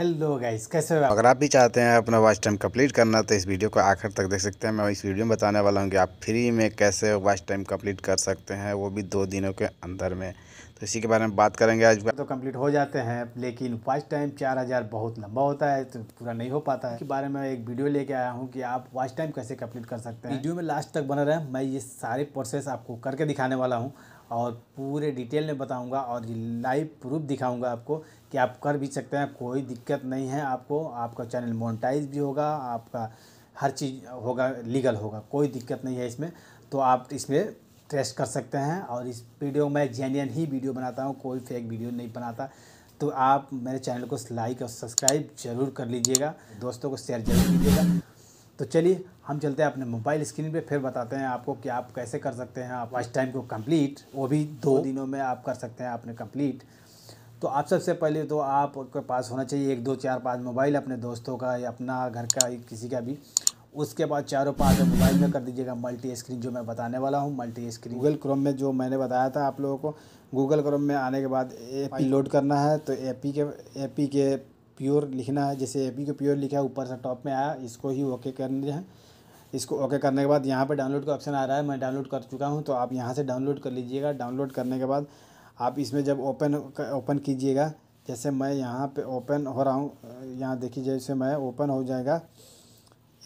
hello guys कैसे हो अगर आप भी चाहते हैं अपना वॉच टाइम कंप्लीट करना तो इस वीडियो को आखिर तक देख सकते हैं मैं इस वीडियो में बताने वाला हूँ कि आप फ्री में कैसे वॉच टाइम कंप्लीट कर सकते हैं वो भी दो दिनों के अंदर में तो इसी के बारे में बात करेंगे आज तो कंप्लीट हो जाते हैं लेकिन वाच टाइम चार हज़ार बहुत लंबा होता है तो पूरा नहीं हो पाता है इसके बारे में एक वीडियो लेके आया हूँ कि आप वाच टाइम कैसे कंप्लीट कर सकते हैं वीडियो में लास्ट तक बना रहे मैं ये सारे प्रोसेस आपको करके दिखाने वाला हूँ और पूरे डिटेल में बताऊँगा और लाइव प्रूफ दिखाऊँगा आपको कि आप कर भी सकते हैं कोई दिक्कत नहीं है आपको आपका चैनल मोनिटाइज भी होगा आपका हर चीज़ होगा लीगल होगा कोई दिक्कत नहीं है इसमें तो आप इसमें ट्रेस्ट कर सकते हैं और इस वीडियो मैं जेन्यन ही वीडियो बनाता हूँ कोई फेक वीडियो नहीं बनाता तो आप मेरे चैनल को लाइक और सब्सक्राइब जरूर कर लीजिएगा दोस्तों को शेयर जरूर कीजिएगा तो चलिए हम चलते हैं अपने मोबाइल स्क्रीन पे फिर बताते हैं आपको कि आप कैसे कर सकते हैं आप फर्स्ट टाइम को कंप्लीट वो भी दो तो दिनों में आप कर सकते हैं आपने कंप्लीट तो आप सबसे पहले तो आपके पास होना चाहिए एक दो चार पाँच मोबाइल अपने दोस्तों का या अपना घर का किसी का भी उसके बाद चारों पार्ट मोबाइल में कर दीजिएगा मल्टी स्क्रीन जो मैं बताने वाला हूँ मल्टी स्क्रीन गूगल क्रोम में जो मैंने बताया था आप लोगों को गूगल क्रोम में आने के बाद एप लोड करना है तो ए के ए के प्योर लिखना है जैसे ए के प्योर लिखा है ऊपर से टॉप में आया इसको ही ओके करना है इसको ओके करने के बाद यहाँ पर डाउनलोड का ऑप्शन आ रहा है मैं डाउनलोड कर चुका हूँ तो आप यहाँ से डाउनलोड कर लीजिएगा डाउनलोड करने के बाद आप इसमें जब ओपन ओपन कीजिएगा जैसे मैं यहाँ पे ओपन हो रहा हूँ यहाँ देखिए जैसे मैं ओपन हो जाएगा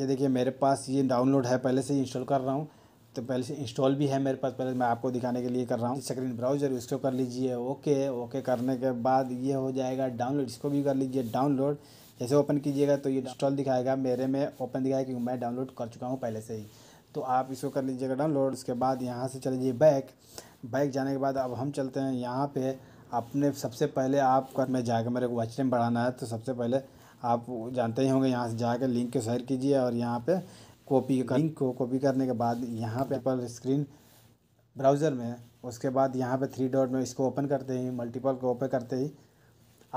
ये देखिए मेरे पास ये डाउनलोड है पहले से इंस्टॉल कर रहा हूँ तो पहले से इंस्टॉल भी है मेरे पास पहले मैं आपको दिखाने के लिए कर रहा हूँ स्क्रीन ब्राउज़र इसको कर लीजिए ओके ओके करने के बाद ये हो जाएगा डाउनलोड इसको भी कर लीजिए डाउनलोड जैसे ओपन कीजिएगा तो ये इंस्टॉल दिखाएगा मेरे में ओपन दिखाएगा क्योंकि मैं डाउनलोड कर चुका हूँ पहले से ही तो आप इसको कर लीजिएगा डाउनलोड उसके बाद यहाँ से चले जाइए बैक बैक जाने के बाद अब हम चलते हैं यहाँ पर अपने सबसे पहले आपका मैं जाकर मेरे को टाइम बढ़ाना है तो सबसे पहले आप जानते ही होंगे यहाँ से जाकर लिंक को शेयर कीजिए और यहाँ पे कॉपी लिंक को कॉपी करने के बाद यहाँ पे पर स्क्रीन ब्राउज़र में उसके बाद यहाँ पे थ्री डॉट में इसको ओपन करते ही मल्टीपल को ओपन करते ही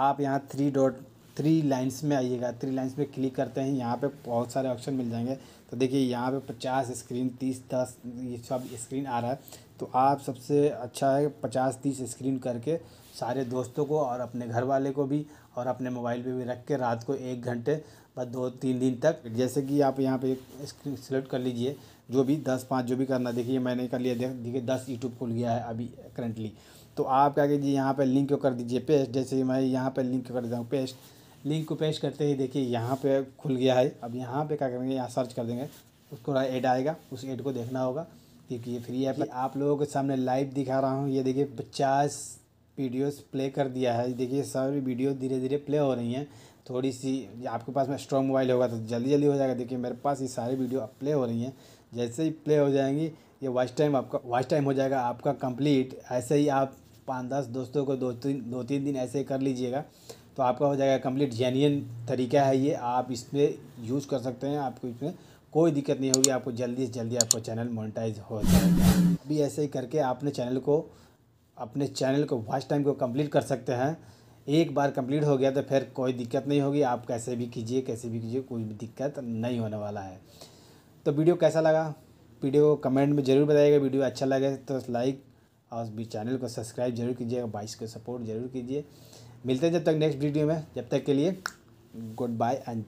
आप यहाँ थ्री डॉट थ्री लाइन्स में आइएगा थ्री लाइन्स में क्लिक करते हैं यहाँ पे बहुत सारे ऑप्शन मिल जाएंगे तो देखिए यहाँ पे पचास स्क्रीन तीस दस ये सब स्क्रीन आ रहा है तो आप सबसे अच्छा है पचास तीस स्क्रीन करके सारे दोस्तों को और अपने घर वाले को भी और अपने मोबाइल पे भी रख के रात को एक घंटे बस दो तीन दिन तक जैसे कि आप यहाँ पे स्क्रीन सेलेक्ट कर लीजिए जो भी दस पाँच जो भी करना देखिए मैंने कर लिया देख देखिए दस यूट्यूब खुल गया है अभी करंटली तो आप क्या कीजिए यहाँ पर लिंक कर दीजिए पेस्ट जैसे मैं यहाँ पर लिंक कर देता हूँ पेस्ट लिंक को पेश करते ही देखिए यहाँ पे खुल गया है अब यहाँ पे क्या करेंगे यहाँ सर्च कर देंगे उसको एड आएगा उस एड को देखना होगा क्योंकि ये फ्री ऐप आप लोगों के सामने लाइव दिखा रहा हूँ ये देखिए पचास वीडियोस प्ले कर दिया है देखिए सारी वीडियो धीरे धीरे प्ले हो रही हैं थोड़ी सी आपके पास में स्ट्रॉन्ग मोबाइल होगा तो जल्दी जल्दी हो जाएगा देखिए मेरे पास ये सारी वीडियो प्ले हो रही हैं जैसे ही प्ले हो जाएंगी ये वॉच टाइम आपका वॉच टाइम हो जाएगा आपका कंप्लीट ऐसे ही आप पाँच दस दोस्तों को दो तीन दो तीन दिन ऐसे कर लीजिएगा तो आपका हो जाएगा कम्प्लीट जेन्यन तरीका है ये आप इसमें यूज़ कर सकते हैं आपको इसमें कोई दिक्कत नहीं होगी आपको जल्दी से जल्दी आपका चैनल मोनिटाइज हो जाएगा अभी ऐसे ही करके आपने चैनल को अपने चैनल को फर्स्ट टाइम को कंप्लीट कर सकते हैं एक बार कंप्लीट हो गया तो फिर कोई दिक्कत नहीं होगी आप कैसे भी कीजिए कैसे भी कीजिए कोई भी दिक्कत नहीं होने वाला है तो वीडियो कैसा लगा वीडियो को कमेंट में ज़रूर बताइएगा वीडियो अच्छा लगे तो लाइक और भी चैनल को सब्सक्राइब जरूर कीजिएगा बाइस को सपोर्ट जरूर कीजिए मिलते हैं जब तक नेक्स्ट वीडियो में जब तक के लिए गुड बाय एंड